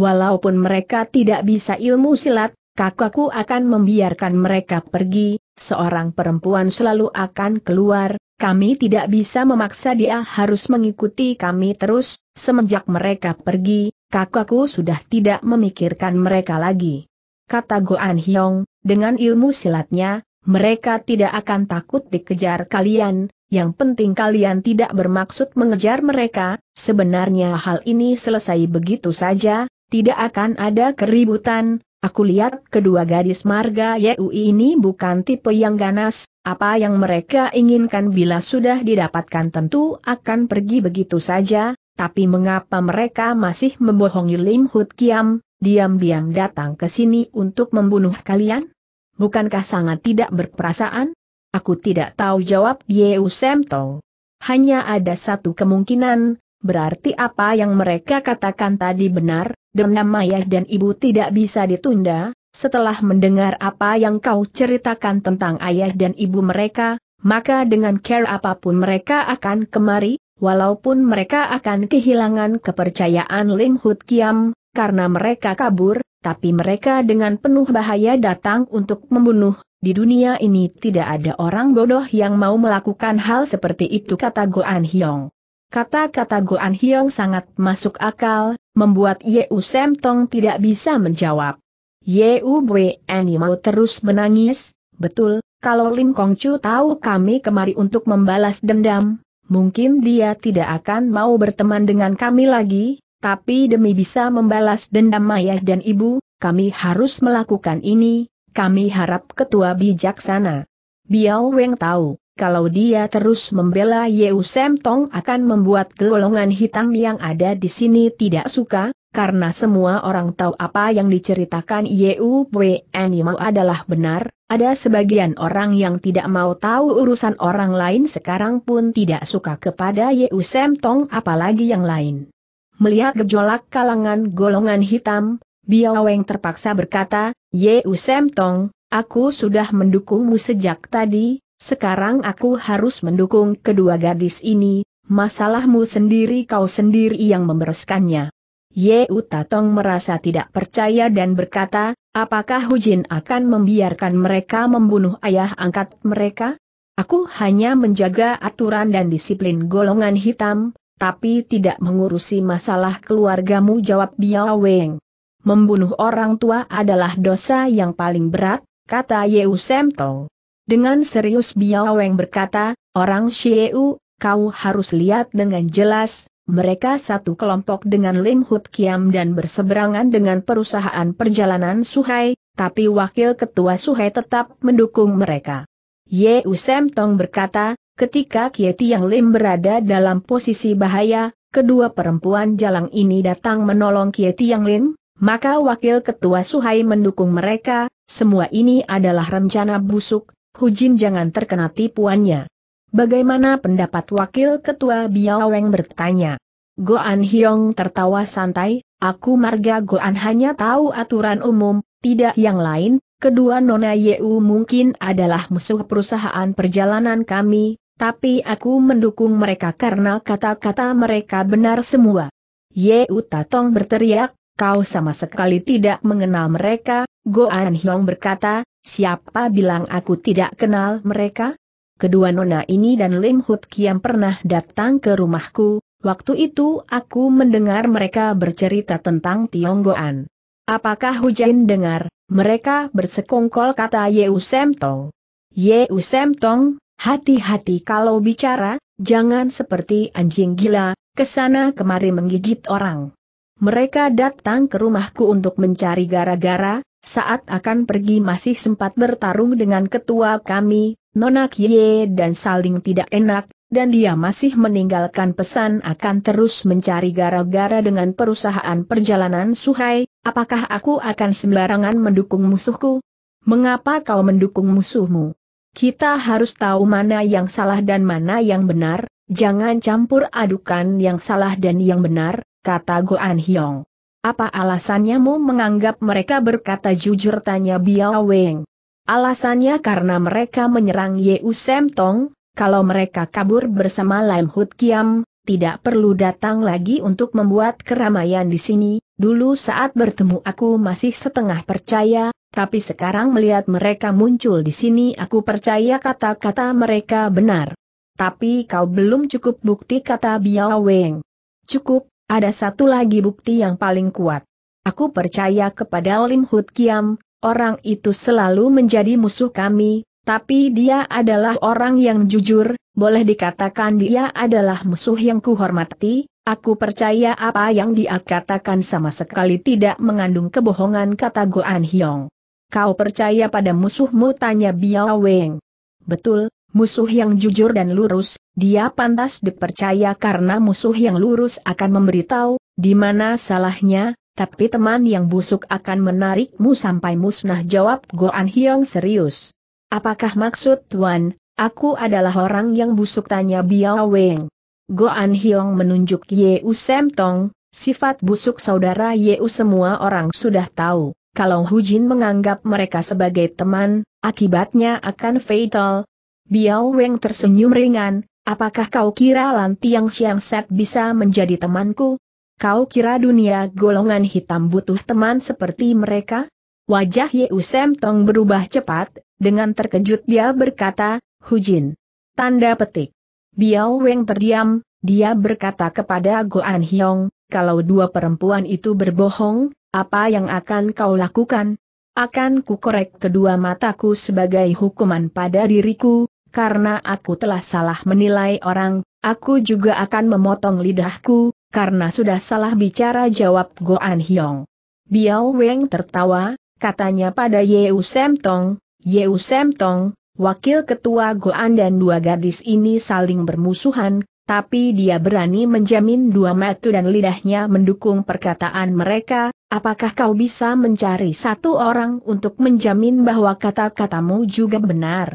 walaupun mereka tidak bisa ilmu silat, kakakku akan membiarkan mereka pergi, seorang perempuan selalu akan keluar, kami tidak bisa memaksa dia harus mengikuti kami terus, semenjak mereka pergi, kakakku sudah tidak memikirkan mereka lagi. Kata Goan Hyong, dengan ilmu silatnya, mereka tidak akan takut dikejar kalian, yang penting kalian tidak bermaksud mengejar mereka, sebenarnya hal ini selesai begitu saja, tidak akan ada keributan, aku lihat kedua gadis marga Yui ini bukan tipe yang ganas, apa yang mereka inginkan bila sudah didapatkan tentu akan pergi begitu saja, tapi mengapa mereka masih membohongi Lim Hut Kiam, diam-diam datang ke sini untuk membunuh kalian? Bukankah sangat tidak berperasaan? Aku tidak tahu jawab Yeu Semtong. Hanya ada satu kemungkinan, berarti apa yang mereka katakan tadi benar, Demam Mayah dan ibu tidak bisa ditunda, setelah mendengar apa yang kau ceritakan tentang ayah dan ibu mereka, maka dengan care apapun mereka akan kemari, walaupun mereka akan kehilangan kepercayaan Lim Hut Kiam, karena mereka kabur, tapi mereka dengan penuh bahaya datang untuk membunuh, di dunia ini tidak ada orang bodoh yang mau melakukan hal seperti itu kata Goan Hyong. Kata-kata Goan Hyong sangat masuk akal, membuat Yeu Semtong tidak bisa menjawab. Yeu Ni mau terus menangis, betul, kalau Lim Kong Chu tahu kami kemari untuk membalas dendam, mungkin dia tidak akan mau berteman dengan kami lagi, tapi demi bisa membalas dendam ayah dan ibu, kami harus melakukan ini, kami harap ketua bijaksana. Biao Weng tahu kalau dia terus membela Yeu Sem Tong akan membuat golongan hitam yang ada di sini tidak suka, karena semua orang tahu apa yang diceritakan Yeu Pue Animal adalah benar, ada sebagian orang yang tidak mau tahu urusan orang lain sekarang pun tidak suka kepada Yeu Sem Tong apalagi yang lain. Melihat gejolak kalangan golongan hitam, Biao Biaweng terpaksa berkata, Yeu Sem Tong, aku sudah mendukungmu sejak tadi, sekarang aku harus mendukung kedua gadis ini, masalahmu sendiri kau sendiri yang membereskannya. Ye Utatong merasa tidak percaya dan berkata, apakah Hujin akan membiarkan mereka membunuh ayah angkat mereka? Aku hanya menjaga aturan dan disiplin golongan hitam, tapi tidak mengurusi masalah keluargamu jawab Biao Weng. Membunuh orang tua adalah dosa yang paling berat, kata Yeu Semto. Dengan serius Biao Biaweng berkata, orang Xieu, kau harus lihat dengan jelas, mereka satu kelompok dengan Lim Hut Kiam dan berseberangan dengan perusahaan perjalanan Suhai, tapi wakil ketua Suhai tetap mendukung mereka. Ye Usem Tong berkata, ketika Kieti Yang Lim berada dalam posisi bahaya, kedua perempuan jalang ini datang menolong Kieti Yang Lim, maka wakil ketua Suhai mendukung mereka, semua ini adalah rencana busuk, Hujin jangan terkena tipuannya. Bagaimana pendapat Wakil Ketua Biaweng bertanya? Goan Hyong tertawa santai, aku marga Goan hanya tahu aturan umum, tidak yang lain, kedua Nona Yeu mungkin adalah musuh perusahaan perjalanan kami, tapi aku mendukung mereka karena kata-kata mereka benar semua. Yeu Tatong berteriak, kau sama sekali tidak mengenal mereka, Go An Hyong berkata, siapa bilang aku tidak kenal mereka? Kedua nona ini dan Lim Hut Kiam pernah datang ke rumahku, waktu itu aku mendengar mereka bercerita tentang Tiong Go An. Apakah Hujan dengar, mereka bersekongkol kata Yeu Semtong. Yeu Tong, hati-hati kalau bicara, jangan seperti anjing gila, kesana kemari menggigit orang. Mereka datang ke rumahku untuk mencari gara-gara, saat akan pergi masih sempat bertarung dengan ketua kami, Nona Kie dan saling tidak enak, dan dia masih meninggalkan pesan akan terus mencari gara-gara dengan perusahaan perjalanan Suhai, apakah aku akan sembarangan mendukung musuhku? Mengapa kau mendukung musuhmu? Kita harus tahu mana yang salah dan mana yang benar, jangan campur adukan yang salah dan yang benar, kata Goan Hyong. Apa alasannya mu menganggap mereka berkata jujur tanya Biao Weng? Alasannya karena mereka menyerang Yeu Sem Tong, kalau mereka kabur bersama Lam Hut Kiam, tidak perlu datang lagi untuk membuat keramaian di sini, dulu saat bertemu aku masih setengah percaya, tapi sekarang melihat mereka muncul di sini aku percaya kata-kata mereka benar. Tapi kau belum cukup bukti kata Biao Weng. Cukup, ada satu lagi bukti yang paling kuat. Aku percaya kepada Lim Hut Kiam, orang itu selalu menjadi musuh kami, tapi dia adalah orang yang jujur, boleh dikatakan dia adalah musuh yang kuhormati, aku percaya apa yang dia katakan sama sekali tidak mengandung kebohongan kata Goan Hyong. Kau percaya pada musuhmu tanya Biao Weng. Betul, Musuh yang jujur dan lurus, dia pantas dipercaya karena musuh yang lurus akan memberitahu di mana salahnya, tapi teman yang busuk akan menarikmu sampai musnah jawab Goan Hyong serius. Apakah maksud Tuan, aku adalah orang yang busuk tanya Biao Weng. Goan Hyong menunjuk Ye U Sem Tong, sifat busuk saudara Ye U semua orang sudah tahu, kalau Hu Jin menganggap mereka sebagai teman, akibatnya akan fatal, Biao Weng tersenyum ringan, apakah kau kira Tiang Xiang Set bisa menjadi temanku? Kau kira dunia golongan hitam butuh teman seperti mereka? Wajah Ye Usem Tong berubah cepat, dengan terkejut dia berkata, Hujin. Tanda petik. Biao Weng terdiam, dia berkata kepada Goan Hyong, kalau dua perempuan itu berbohong, apa yang akan kau lakukan? Akan ku korek kedua mataku sebagai hukuman pada diriku, karena aku telah salah menilai orang, aku juga akan memotong lidahku, karena sudah salah bicara jawab Goan Hyong. Biao Weng tertawa, katanya pada Yeu Semtong, Yeu Semtong, wakil ketua Goan dan dua gadis ini saling bermusuhan, tapi dia berani menjamin dua mata dan lidahnya mendukung perkataan mereka, apakah kau bisa mencari satu orang untuk menjamin bahwa kata-katamu juga benar?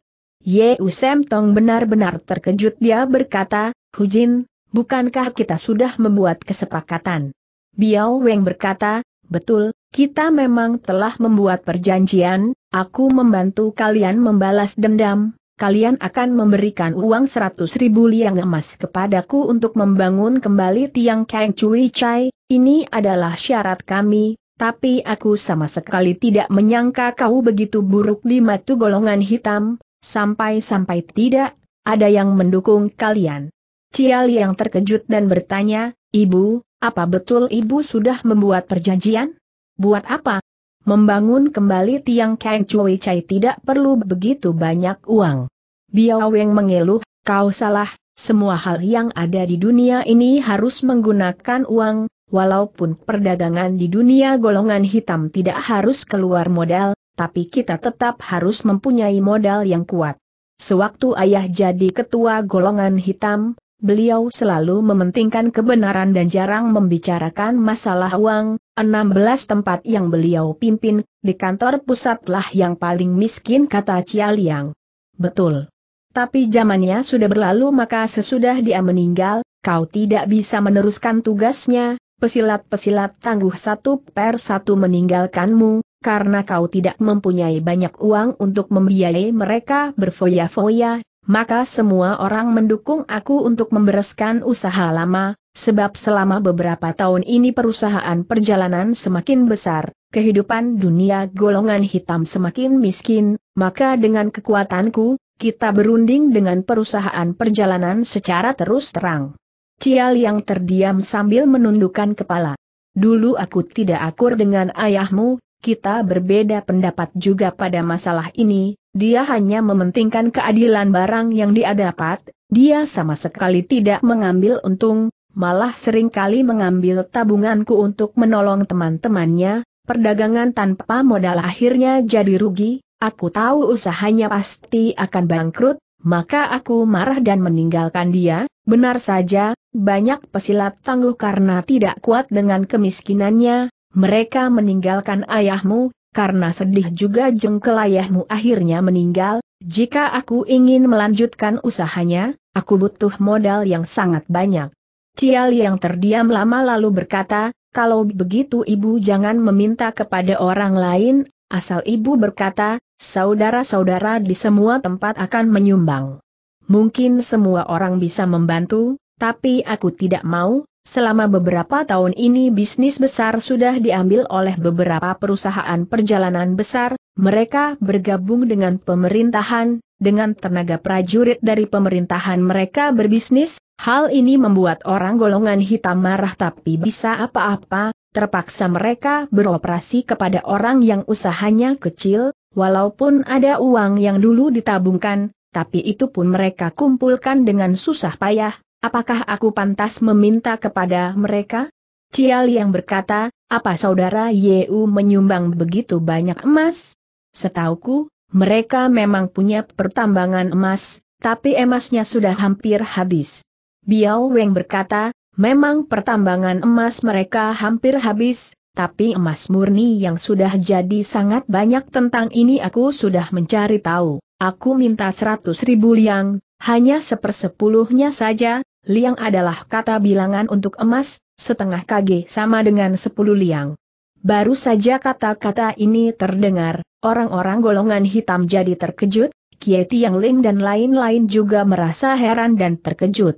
Ye Usem Tong benar-benar terkejut dia berkata, Hujin, bukankah kita sudah membuat kesepakatan? Biao Weng berkata, betul, kita memang telah membuat perjanjian, aku membantu kalian membalas dendam, kalian akan memberikan uang seratus ribu liang emas kepadaku untuk membangun kembali tiang Kang Cui Chai, ini adalah syarat kami, tapi aku sama sekali tidak menyangka kau begitu buruk di matu golongan hitam, Sampai-sampai tidak, ada yang mendukung kalian. Cial yang terkejut dan bertanya, Ibu, apa betul ibu sudah membuat perjanjian? Buat apa? Membangun kembali tiang Kang Chui Chai tidak perlu begitu banyak uang. Biao Weng mengeluh, kau salah, semua hal yang ada di dunia ini harus menggunakan uang, walaupun perdagangan di dunia golongan hitam tidak harus keluar modal, tapi kita tetap harus mempunyai modal yang kuat. Sewaktu ayah jadi ketua golongan hitam, beliau selalu mementingkan kebenaran dan jarang membicarakan masalah uang, 16 tempat yang beliau pimpin, di kantor pusatlah yang paling miskin kata Cia Liang. Betul. Tapi zamannya sudah berlalu maka sesudah dia meninggal, kau tidak bisa meneruskan tugasnya, pesilat-pesilat tangguh satu per satu meninggalkanmu, karena kau tidak mempunyai banyak uang untuk membiayai mereka berfoya-foya, maka semua orang mendukung aku untuk membereskan usaha lama, sebab selama beberapa tahun ini perusahaan perjalanan semakin besar, kehidupan dunia golongan hitam semakin miskin, maka dengan kekuatanku, kita berunding dengan perusahaan perjalanan secara terus terang. Cial yang terdiam sambil menundukkan kepala. Dulu aku tidak akur dengan ayahmu, kita berbeda pendapat juga pada masalah ini, dia hanya mementingkan keadilan barang yang dia dapat, dia sama sekali tidak mengambil untung, malah seringkali mengambil tabunganku untuk menolong teman-temannya, perdagangan tanpa modal akhirnya jadi rugi, aku tahu usahanya pasti akan bangkrut, maka aku marah dan meninggalkan dia, benar saja, banyak pesilat tangguh karena tidak kuat dengan kemiskinannya, mereka meninggalkan ayahmu, karena sedih juga jengkel ayahmu akhirnya meninggal, jika aku ingin melanjutkan usahanya, aku butuh modal yang sangat banyak. Cial yang terdiam lama lalu berkata, kalau begitu ibu jangan meminta kepada orang lain, asal ibu berkata, saudara-saudara di semua tempat akan menyumbang. Mungkin semua orang bisa membantu, tapi aku tidak mau, Selama beberapa tahun ini bisnis besar sudah diambil oleh beberapa perusahaan perjalanan besar, mereka bergabung dengan pemerintahan, dengan tenaga prajurit dari pemerintahan mereka berbisnis, hal ini membuat orang golongan hitam marah tapi bisa apa-apa, terpaksa mereka beroperasi kepada orang yang usahanya kecil, walaupun ada uang yang dulu ditabungkan, tapi itu pun mereka kumpulkan dengan susah payah, apakah aku pantas meminta kepada mereka? Cial yang berkata, apa saudara Yeu menyumbang begitu banyak emas? Setauku, mereka memang punya pertambangan emas, tapi emasnya sudah hampir habis. Biao Weng berkata, memang pertambangan emas mereka hampir habis, tapi emas murni yang sudah jadi sangat banyak tentang ini aku sudah mencari tahu. Aku minta seratus ribu liang, hanya sepersepuluhnya saja, liang adalah kata bilangan untuk emas, setengah kg sama dengan sepuluh liang. Baru saja kata-kata ini terdengar, orang-orang golongan hitam jadi terkejut, Kieti Yang Ling dan lain-lain juga merasa heran dan terkejut.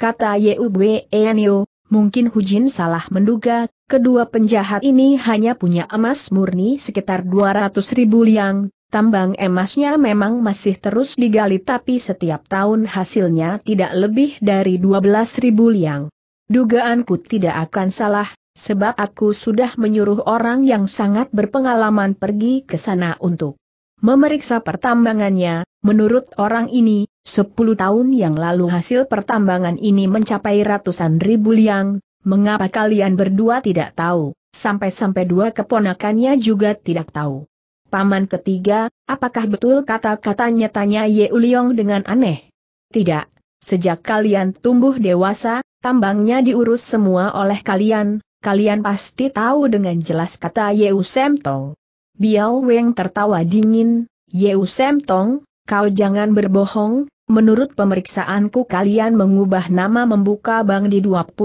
Kata Yue Enio, mungkin Hujin salah menduga, kedua penjahat ini hanya punya emas murni sekitar 200 ribu liang, Tambang emasnya memang masih terus digali tapi setiap tahun hasilnya tidak lebih dari 12 ribu liang. Dugaanku tidak akan salah, sebab aku sudah menyuruh orang yang sangat berpengalaman pergi ke sana untuk memeriksa pertambangannya. Menurut orang ini, 10 tahun yang lalu hasil pertambangan ini mencapai ratusan ribu liang, mengapa kalian berdua tidak tahu, sampai-sampai dua keponakannya juga tidak tahu. Paman ketiga, apakah betul kata-katanya tanya Ye Uliong dengan aneh? Tidak. Sejak kalian tumbuh dewasa, tambangnya diurus semua oleh kalian, kalian pasti tahu dengan jelas kata Usem Semtong. Biao Weng tertawa dingin, Usem Semtong, kau jangan berbohong, menurut pemeriksaanku kalian mengubah nama membuka bank di 28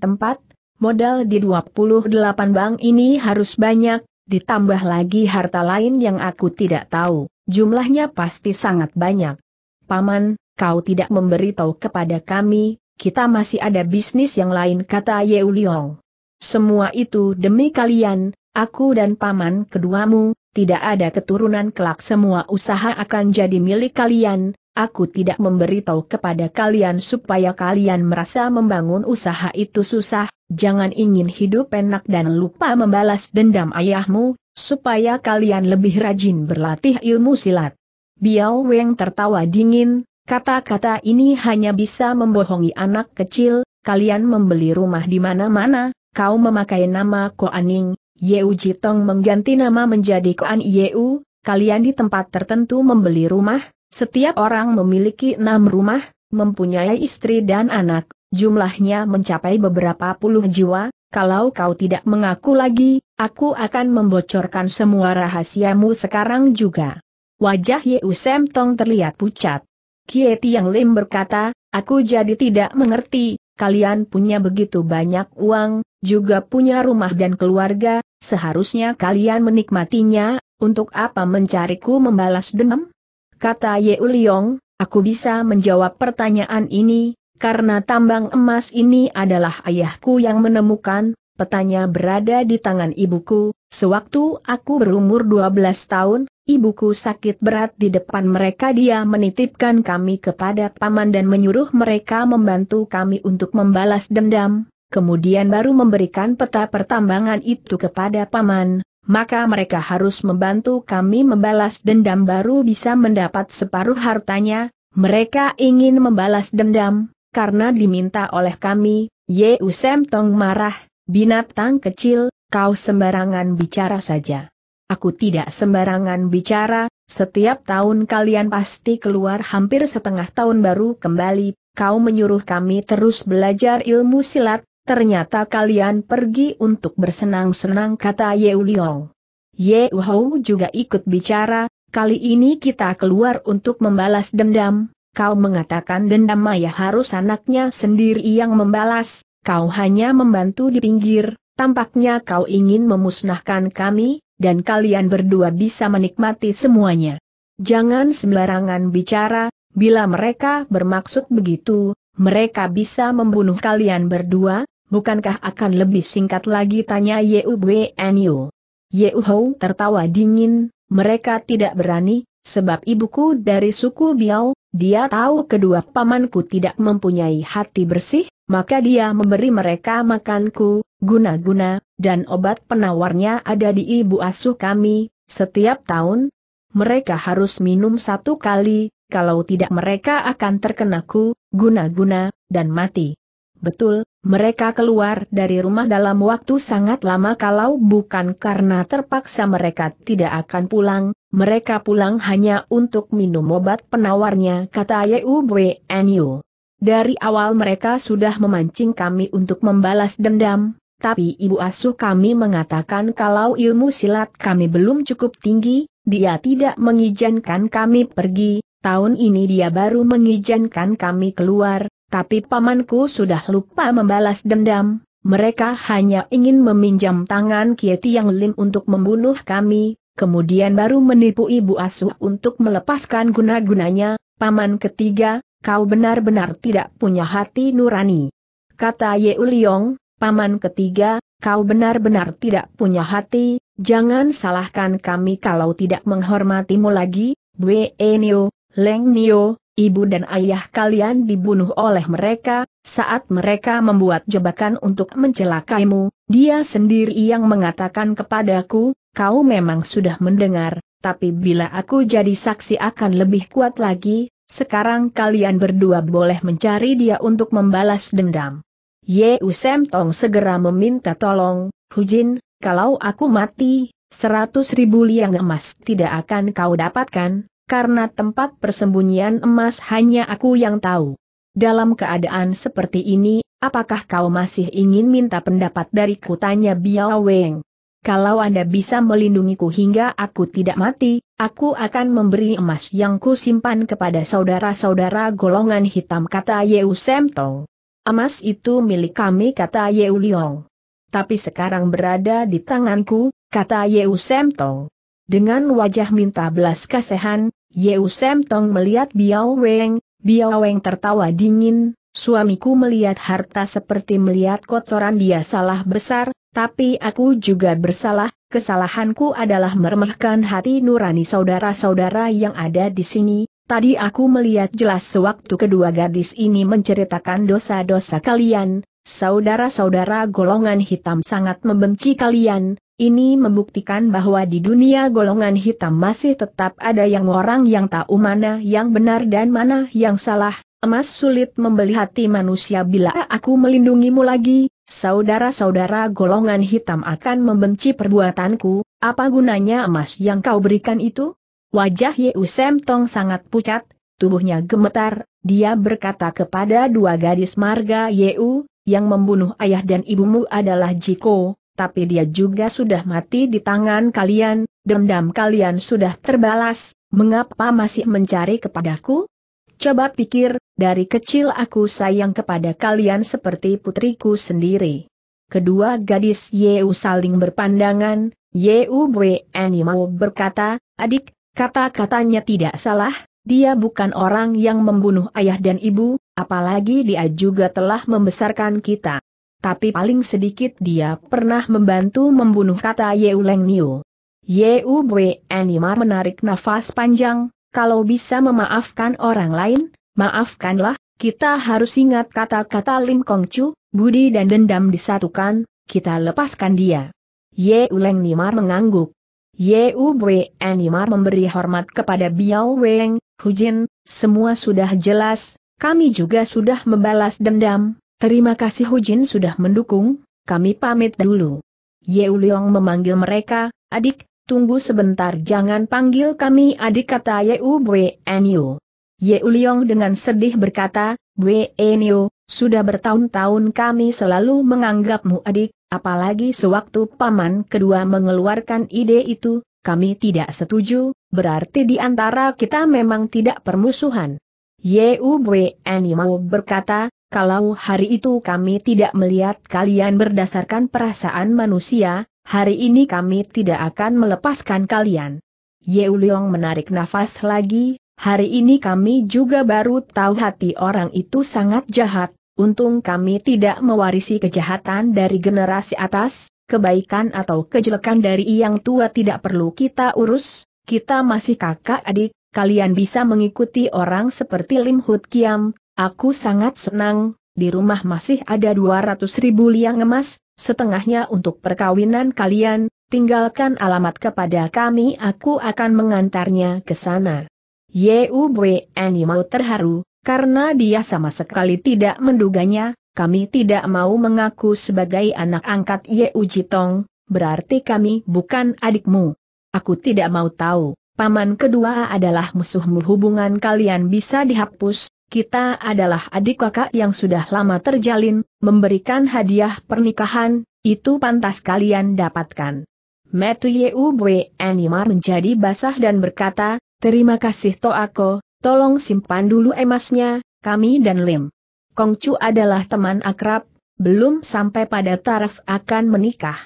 tempat, modal di 28 bank ini harus banyak, ditambah lagi harta lain yang aku tidak tahu, jumlahnya pasti sangat banyak. Paman, kau tidak memberitahu kepada kami, kita masih ada bisnis yang lain kata Yeu Liong. Semua itu demi kalian, aku dan paman keduamu, tidak ada keturunan kelak semua usaha akan jadi milik kalian, Aku tidak memberitahu kepada kalian supaya kalian merasa membangun usaha itu susah, jangan ingin hidup enak dan lupa membalas dendam ayahmu, supaya kalian lebih rajin berlatih ilmu silat. Biao Weng tertawa dingin, kata-kata ini hanya bisa membohongi anak kecil, kalian membeli rumah di mana-mana, kau memakai nama Koaning, Yeu Jitong mengganti nama menjadi Koan Yeu, kalian di tempat tertentu membeli rumah, setiap orang memiliki enam rumah, mempunyai istri dan anak, jumlahnya mencapai beberapa puluh jiwa, kalau kau tidak mengaku lagi, aku akan membocorkan semua rahasiamu sekarang juga. Wajah Yeu Tong terlihat pucat. Kie Tiang Lim berkata, aku jadi tidak mengerti, kalian punya begitu banyak uang, juga punya rumah dan keluarga, seharusnya kalian menikmatinya, untuk apa mencariku membalas dendam? Kata Ye Uliong, aku bisa menjawab pertanyaan ini, karena tambang emas ini adalah ayahku yang menemukan, petanya berada di tangan ibuku, sewaktu aku berumur 12 tahun, ibuku sakit berat di depan mereka dia menitipkan kami kepada paman dan menyuruh mereka membantu kami untuk membalas dendam, kemudian baru memberikan peta pertambangan itu kepada paman, maka mereka harus membantu kami membalas dendam baru bisa mendapat separuh hartanya, mereka ingin membalas dendam, karena diminta oleh kami, Ye Usem Tong marah, binatang kecil, kau sembarangan bicara saja. Aku tidak sembarangan bicara, setiap tahun kalian pasti keluar hampir setengah tahun baru kembali, kau menyuruh kami terus belajar ilmu silat, Ternyata kalian pergi untuk bersenang-senang kata Ye Liong. Ye Hou juga ikut bicara, kali ini kita keluar untuk membalas dendam, kau mengatakan dendam Maya harus anaknya sendiri yang membalas, kau hanya membantu di pinggir, tampaknya kau ingin memusnahkan kami, dan kalian berdua bisa menikmati semuanya. Jangan sembarangan bicara, bila mereka bermaksud begitu, mereka bisa membunuh kalian berdua, bukankah akan lebih singkat lagi tanya Yubuenyu. Yeu Hou tertawa dingin, mereka tidak berani, sebab ibuku dari suku Biao, dia tahu kedua pamanku tidak mempunyai hati bersih, maka dia memberi mereka makanku, guna-guna, dan obat penawarnya ada di ibu asuh kami, setiap tahun. Mereka harus minum satu kali, kalau tidak mereka akan terkena ku, guna-guna, dan mati. Betul, mereka keluar dari rumah dalam waktu sangat lama kalau bukan karena terpaksa mereka tidak akan pulang, mereka pulang hanya untuk minum obat penawarnya kata YUBNU. Dari awal mereka sudah memancing kami untuk membalas dendam, tapi ibu asuh kami mengatakan kalau ilmu silat kami belum cukup tinggi, dia tidak mengizinkan kami pergi, tahun ini dia baru mengizinkan kami keluar, tapi pamanku sudah lupa membalas dendam, mereka hanya ingin meminjam tangan Kieti yang Lim untuk membunuh kami, kemudian baru menipu ibu asuh untuk melepaskan guna-gunanya, paman ketiga, kau benar-benar tidak punya hati nurani. Kata Ye Uliong, paman ketiga, kau benar-benar tidak punya hati, jangan salahkan kami kalau tidak menghormatimu lagi, Bue Nio, Leng Nio, ibu dan ayah kalian dibunuh oleh mereka, saat mereka membuat jebakan untuk mencelakaimu, dia sendiri yang mengatakan kepadaku, kau memang sudah mendengar, tapi bila aku jadi saksi akan lebih kuat lagi, sekarang kalian berdua boleh mencari dia untuk membalas dendam. Ye Usem Tong segera meminta tolong, Hujin, kalau aku mati, seratus ribu liang emas tidak akan kau dapatkan, karena tempat persembunyian emas hanya aku yang tahu. Dalam keadaan seperti ini, apakah kau masih ingin minta pendapat dari kutanya Biao Weng? Kalau Anda bisa melindungiku hingga aku tidak mati, aku akan memberi emas yang kusimpan kepada saudara-saudara golongan hitam kata Yeu Semtong. Emas itu milik kami kata Yeu Liong. Tapi sekarang berada di tanganku, kata Yeu Sem Tong. Dengan wajah minta belas kasihan, Yeu Sem Tong melihat Biao Weng, Biao Weng tertawa dingin, suamiku melihat harta seperti melihat kotoran dia salah besar, tapi aku juga bersalah, kesalahanku adalah meremehkan hati nurani saudara-saudara yang ada di sini, tadi aku melihat jelas sewaktu kedua gadis ini menceritakan dosa-dosa kalian, saudara-saudara golongan hitam sangat membenci kalian, ini membuktikan bahwa di dunia golongan hitam masih tetap ada yang orang yang tahu mana yang benar dan mana yang salah. Emas sulit membeli hati manusia bila aku melindungimu lagi, saudara-saudara golongan hitam akan membenci perbuatanku, apa gunanya emas yang kau berikan itu? Wajah Yeu Sem Tong sangat pucat, tubuhnya gemetar, dia berkata kepada dua gadis marga Yeu, yang membunuh ayah dan ibumu adalah Jiko, tapi dia juga sudah mati di tangan kalian, dendam kalian sudah terbalas, mengapa masih mencari kepadaku? Coba pikir, dari kecil aku sayang kepada kalian seperti putriku sendiri. Kedua gadis Yeu saling berpandangan, Yeu Bueni mau berkata, adik, kata-katanya tidak salah, dia bukan orang yang membunuh ayah dan ibu, apalagi dia juga telah membesarkan kita tapi paling sedikit dia pernah membantu membunuh kata Yeu Leng Niu. Yeu Bwe Animar menarik nafas panjang, kalau bisa memaafkan orang lain, maafkanlah, kita harus ingat kata-kata Lim Kong Chu, budi dan dendam disatukan, kita lepaskan dia. Yeu Leng Nimar mengangguk. Yeu Bwe Animar memberi hormat kepada Biao Weng, Hujin, semua sudah jelas, kami juga sudah membalas dendam, Terima kasih Hujin sudah mendukung, kami pamit dulu. Yeu Leong memanggil mereka, adik, tunggu sebentar jangan panggil kami adik kata Yeu Bwe Enyo. Yeu Leong dengan sedih berkata, Bwe Enyo, sudah bertahun-tahun kami selalu menganggapmu adik, apalagi sewaktu paman kedua mengeluarkan ide itu, kami tidak setuju, berarti di antara kita memang tidak permusuhan. Yeu Bwe Enyo berkata, kalau hari itu kami tidak melihat kalian berdasarkan perasaan manusia, hari ini kami tidak akan melepaskan kalian. Yeu Leong menarik nafas lagi, hari ini kami juga baru tahu hati orang itu sangat jahat, untung kami tidak mewarisi kejahatan dari generasi atas, kebaikan atau kejelekan dari yang tua tidak perlu kita urus, kita masih kakak adik, kalian bisa mengikuti orang seperti Lim Hut Kiam, Aku sangat senang, di rumah masih ada 200 ribu liang emas, setengahnya untuk perkawinan kalian, tinggalkan alamat kepada kami aku akan mengantarnya ke sana. Yubweni mau terharu, karena dia sama sekali tidak menduganya, kami tidak mau mengaku sebagai anak angkat Yeu Jitong, berarti kami bukan adikmu. Aku tidak mau tahu, paman kedua adalah musuhmu hubungan kalian bisa dihapus, kita adalah adik kakak yang sudah lama terjalin, memberikan hadiah pernikahan, itu pantas kalian dapatkan. Metu Yeubwe Animar menjadi basah dan berkata, terima kasih Toako, tolong simpan dulu emasnya, kami dan Lim. Kongcu adalah teman akrab, belum sampai pada taraf akan menikah.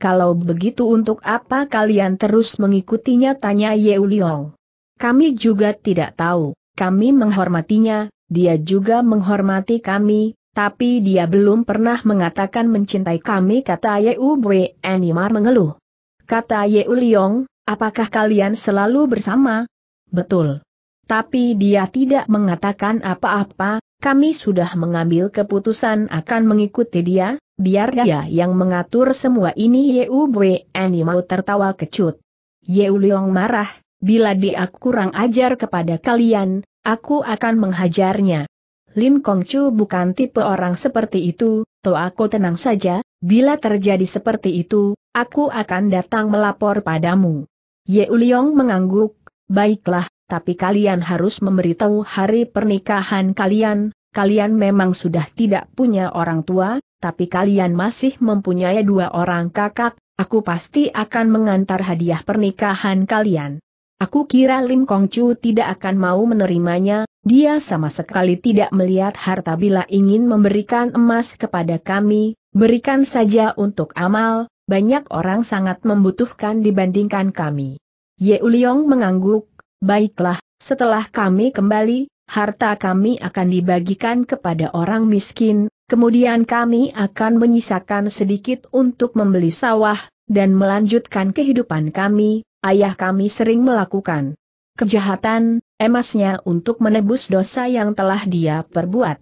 Kalau begitu untuk apa kalian terus mengikutinya tanya Yeu Kami juga tidak tahu. Kami menghormatinya, dia juga menghormati kami, tapi dia belum pernah mengatakan mencintai kami kata Yeu Bwe Animar mengeluh. Kata Yeu Liong, apakah kalian selalu bersama? Betul. Tapi dia tidak mengatakan apa-apa, kami sudah mengambil keputusan akan mengikuti dia, biar dia yang mengatur semua ini Yeu Bwe mau tertawa kecut. Yeu Liong marah, Bila dia kurang ajar kepada kalian, aku akan menghajarnya. Lin Kong Chu bukan tipe orang seperti itu, toh aku tenang saja, bila terjadi seperti itu, aku akan datang melapor padamu. Ye Uliong mengangguk, baiklah, tapi kalian harus memberitahu hari pernikahan kalian, kalian memang sudah tidak punya orang tua, tapi kalian masih mempunyai dua orang kakak, aku pasti akan mengantar hadiah pernikahan kalian. Aku kira Lim Kong Chu tidak akan mau menerimanya, dia sama sekali tidak melihat harta bila ingin memberikan emas kepada kami, berikan saja untuk amal, banyak orang sangat membutuhkan dibandingkan kami. Ye Uliong mengangguk, baiklah, setelah kami kembali, harta kami akan dibagikan kepada orang miskin, kemudian kami akan menyisakan sedikit untuk membeli sawah, dan melanjutkan kehidupan kami, ayah kami sering melakukan kejahatan, emasnya untuk menebus dosa yang telah dia perbuat.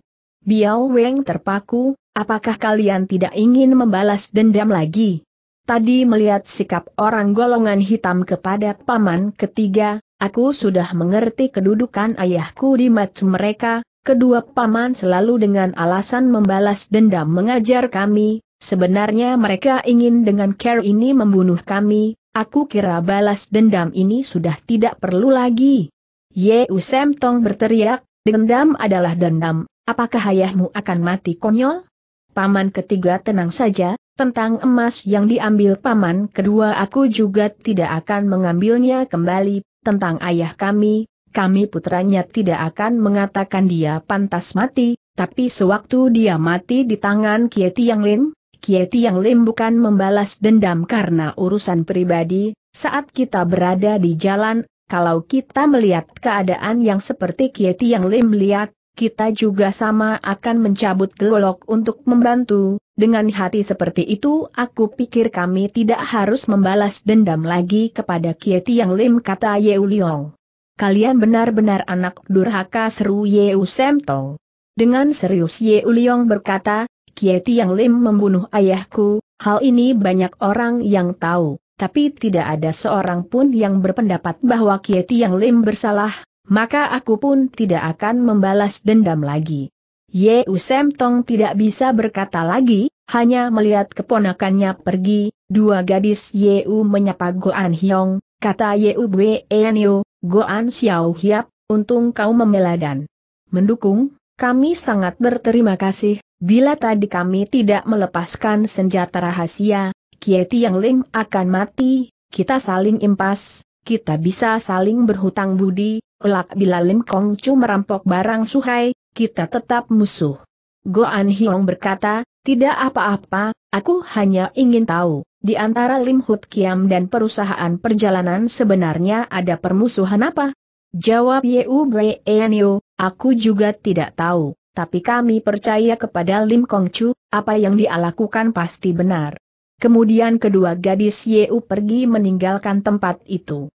Biao Weng terpaku, apakah kalian tidak ingin membalas dendam lagi? Tadi melihat sikap orang golongan hitam kepada paman ketiga, aku sudah mengerti kedudukan ayahku di mata mereka, kedua paman selalu dengan alasan membalas dendam mengajar kami, sebenarnya mereka ingin dengan care ini membunuh kami, Aku kira balas dendam ini sudah tidak perlu lagi. Ye Usem Tong berteriak, dendam adalah dendam, apakah ayahmu akan mati konyol? Paman ketiga tenang saja, tentang emas yang diambil paman kedua aku juga tidak akan mengambilnya kembali, tentang ayah kami, kami putranya tidak akan mengatakan dia pantas mati, tapi sewaktu dia mati di tangan Kieti Yang Lin, Kieti yang Lim bukan membalas dendam karena urusan pribadi, saat kita berada di jalan, kalau kita melihat keadaan yang seperti Kieti yang Lim lihat, kita juga sama akan mencabut golok untuk membantu, dengan hati seperti itu aku pikir kami tidak harus membalas dendam lagi kepada Kieti yang Lim kata Yeu Liong. Kalian benar-benar anak durhaka seru Yeu Tong. Dengan serius Yeu Liong berkata, Kieti Yang Lim membunuh ayahku, hal ini banyak orang yang tahu, tapi tidak ada seorang pun yang berpendapat bahwa Kieti Yang Lim bersalah, maka aku pun tidak akan membalas dendam lagi. Ye Usem Tong tidak bisa berkata lagi, hanya melihat keponakannya pergi, dua gadis Yeu menyapa Goan Hyong, kata Yeu Bwe Go Goan Xiao Hiap, untung kau memeladan. mendukung, kami sangat berterima kasih, Bila tadi kami tidak melepaskan senjata rahasia, Kieti Yang Ling akan mati, kita saling impas, kita bisa saling berhutang budi, elak bila Lim Kong Chu merampok barang suhai, kita tetap musuh. Goan Hiong berkata, tidak apa-apa, aku hanya ingin tahu, di antara Lim Hut Kiam dan perusahaan perjalanan sebenarnya ada permusuhan apa? Jawab Yeu Enyo, aku juga tidak tahu tapi kami percaya kepada Lim Kong Chu, apa yang dia lakukan pasti benar. Kemudian kedua gadis Yeu pergi meninggalkan tempat itu.